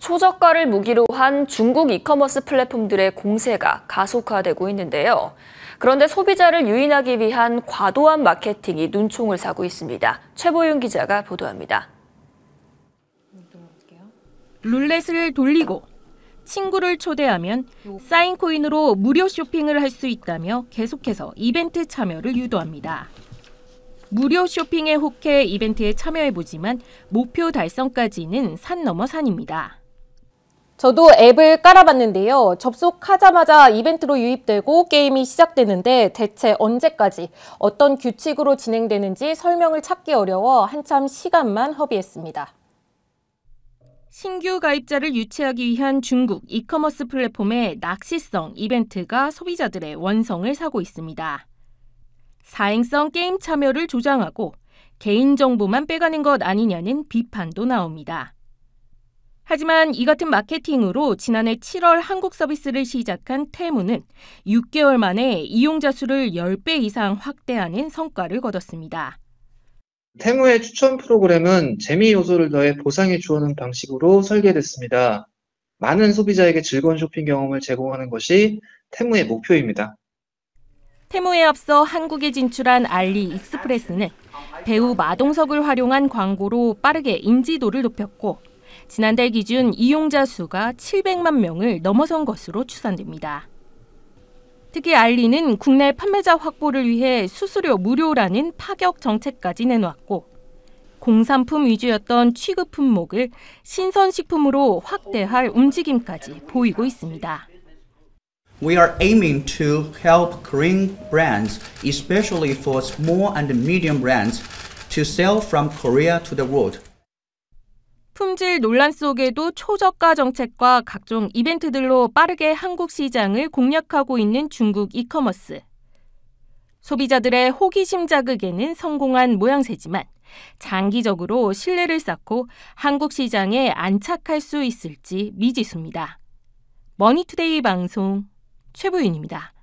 초저가를 무기로 한 중국 이커머스 플랫폼들의 공세가 가속화되고 있는데요. 그런데 소비자를 유인하기 위한 과도한 마케팅이 눈총을 사고 있습니다. 최보윤 기자가 보도합니다. 룰렛을 돌리고 친구를 초대하면 사인 코인으로 무료 쇼핑을 할 수 있다며 계속해서 이벤트 참여를 유도합니다. 무료 쇼핑에 혹해 이벤트에 참여해보지만 목표 달성까지는 산 넘어 산입니다. 저도 앱을 깔아봤는데요. 접속하자마자 이벤트로 유입되고 게임이 시작되는데 대체 언제까지 어떤 규칙으로 진행되는지 설명을 찾기 어려워 한참 시간만 허비했습니다. 신규 가입자를 유치하기 위한 중국 이커머스 플랫폼의 낚시성 이벤트가 소비자들의 원성을 사고 있습니다. 사행성 게임 참여를 조장하고 개인정보만 빼가는 것 아니냐는 비판도 나옵니다. 하지만 이 같은 마케팅으로 지난해 7월 한국 서비스를 시작한 테무는 6개월 만에 이용자 수를 10배 이상 확대하는 성과를 거뒀습니다. 테무의 추천 프로그램은 재미 요소를 더해 보상해 주는 어 방식으로 설계됐습니다. 많은 소비자에게 즐거운 쇼핑 경험을 제공하는 것이 테무의 목표입니다. 테무에 앞서 한국에 진출한 알리 익스프레스는 배우 마동석을 활용한 광고로 빠르게 인지도를 높였고 지난달 기준 이용자 수가 700만 명을 넘어선 것으로 추산됩니다. 특히 알리는 국내 판매자 확보를 위해 수수료 무료라는 파격 정책까지 내놓았고 공산품 위주였던 취급 품목을 신선식품으로 확대할 움직임까지 보이고 있습니다. We are aiming to help Korean brands, especially for small and medium brands, to sell from Korea to the world. 품질 논란 속에도 초저가 정책과 각종 이벤트들로 빠르게 한국 시장을 공략하고 있는 중국 이커머스. 소비자들의 호기심 자극에는 성공한 모양새지만 장기적으로 신뢰를 쌓고 한국 시장에 안착할 수 있을지 미지수입니다. 머니투데이 방송 최부윤입니다.